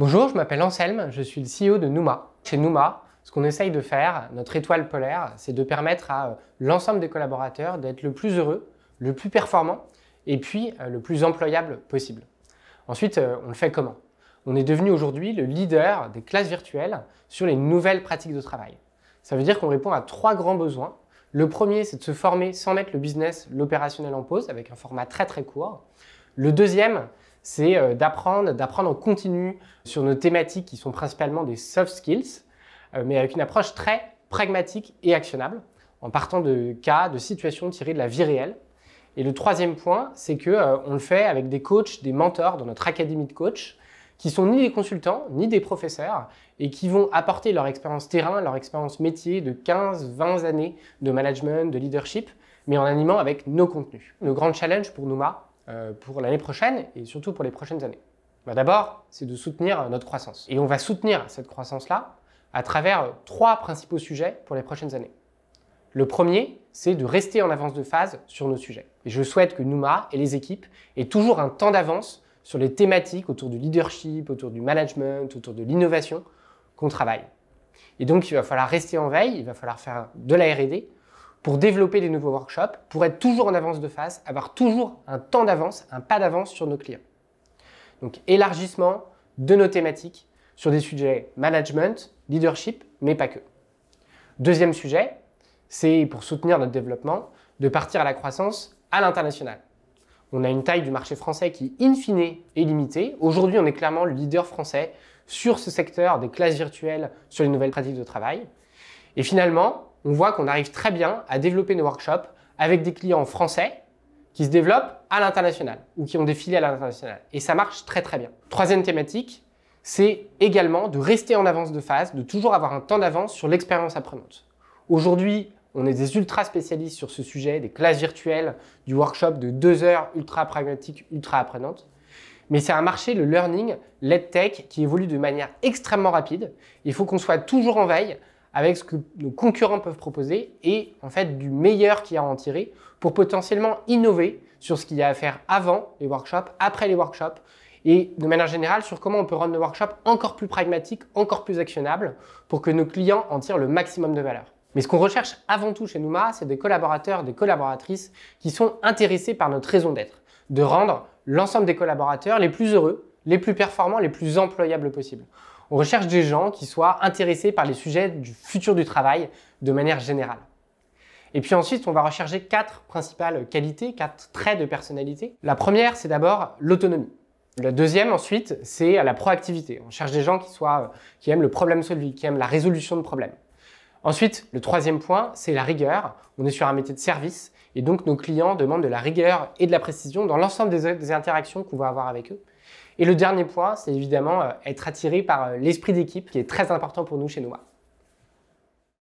Bonjour, je m'appelle Anselme, je suis le CEO de Numa. Chez Numa, ce qu'on essaye de faire, notre étoile polaire, c'est de permettre à euh, l'ensemble des collaborateurs d'être le plus heureux, le plus performant et puis euh, le plus employable possible. Ensuite, euh, on le fait comment On est devenu aujourd'hui le leader des classes virtuelles sur les nouvelles pratiques de travail. Ça veut dire qu'on répond à trois grands besoins. Le premier, c'est de se former sans mettre le business, l'opérationnel en pause avec un format très très court. Le deuxième, c'est euh, d'apprendre, d'apprendre en continu sur nos thématiques qui sont principalement des soft skills, euh, mais avec une approche très pragmatique et actionnable, en partant de cas, de situations tirées de la vie réelle. Et le troisième point, c'est que euh, on le fait avec des coachs, des mentors dans notre académie de coach, qui sont ni des consultants, ni des professeurs, et qui vont apporter leur expérience terrain, leur expérience métier de 15-20 années de management, de leadership, mais en animant avec nos contenus. Le grand challenge pour Nouma, euh, pour l'année prochaine et surtout pour les prochaines années bah, D'abord, c'est de soutenir notre croissance. Et on va soutenir cette croissance-là à travers trois principaux sujets pour les prochaines années. Le premier, c'est de rester en avance de phase sur nos sujets. Et je souhaite que Nouma et les équipes aient toujours un temps d'avance sur les thématiques autour du leadership, autour du management, autour de l'innovation qu'on travaille. Et donc, il va falloir rester en veille, il va falloir faire de la RD pour développer des nouveaux workshops, pour être toujours en avance de phase, avoir toujours un temps d'avance, un pas d'avance sur nos clients. Donc élargissement de nos thématiques sur des sujets management, leadership, mais pas que. Deuxième sujet, c'est pour soutenir notre développement, de partir à la croissance à l'international. On a une taille du marché français qui, in fine, est limitée. Aujourd'hui, on est clairement le leader français sur ce secteur des classes virtuelles, sur les nouvelles pratiques de travail. Et finalement, on voit qu'on arrive très bien à développer nos workshops avec des clients français qui se développent à l'international ou qui ont des filiales à l'international. Et ça marche très très bien. Troisième thématique, c'est également de rester en avance de phase, de toujours avoir un temps d'avance sur l'expérience apprenante. Aujourd'hui, on est des ultra spécialistes sur ce sujet, des classes virtuelles, du workshop de deux heures ultra pragmatique, ultra apprenante. Mais c'est un marché, le learning, l'EdTech, qui évolue de manière extrêmement rapide. Il faut qu'on soit toujours en veille avec ce que nos concurrents peuvent proposer et en fait du meilleur qu'il y a à en tirer pour potentiellement innover sur ce qu'il y a à faire avant les workshops, après les workshops et de manière générale sur comment on peut rendre nos workshops encore plus pragmatiques, encore plus actionnables pour que nos clients en tirent le maximum de valeur. Mais ce qu'on recherche avant tout chez Numa, c'est des collaborateurs, des collaboratrices qui sont intéressés par notre raison d'être, de rendre l'ensemble des collaborateurs les plus heureux, les plus performants, les plus employables possibles. On recherche des gens qui soient intéressés par les sujets du futur du travail de manière générale. Et puis ensuite, on va rechercher quatre principales qualités, quatre traits de personnalité. La première, c'est d'abord l'autonomie. La deuxième, ensuite, c'est la proactivité. On cherche des gens qui, soient, qui aiment le problème solving, qui aiment la résolution de problèmes. Ensuite, le troisième point, c'est la rigueur. On est sur un métier de service et donc nos clients demandent de la rigueur et de la précision dans l'ensemble des interactions qu'on va avoir avec eux. Et le dernier point, c'est évidemment euh, être attiré par euh, l'esprit d'équipe qui est très important pour nous chez Noah.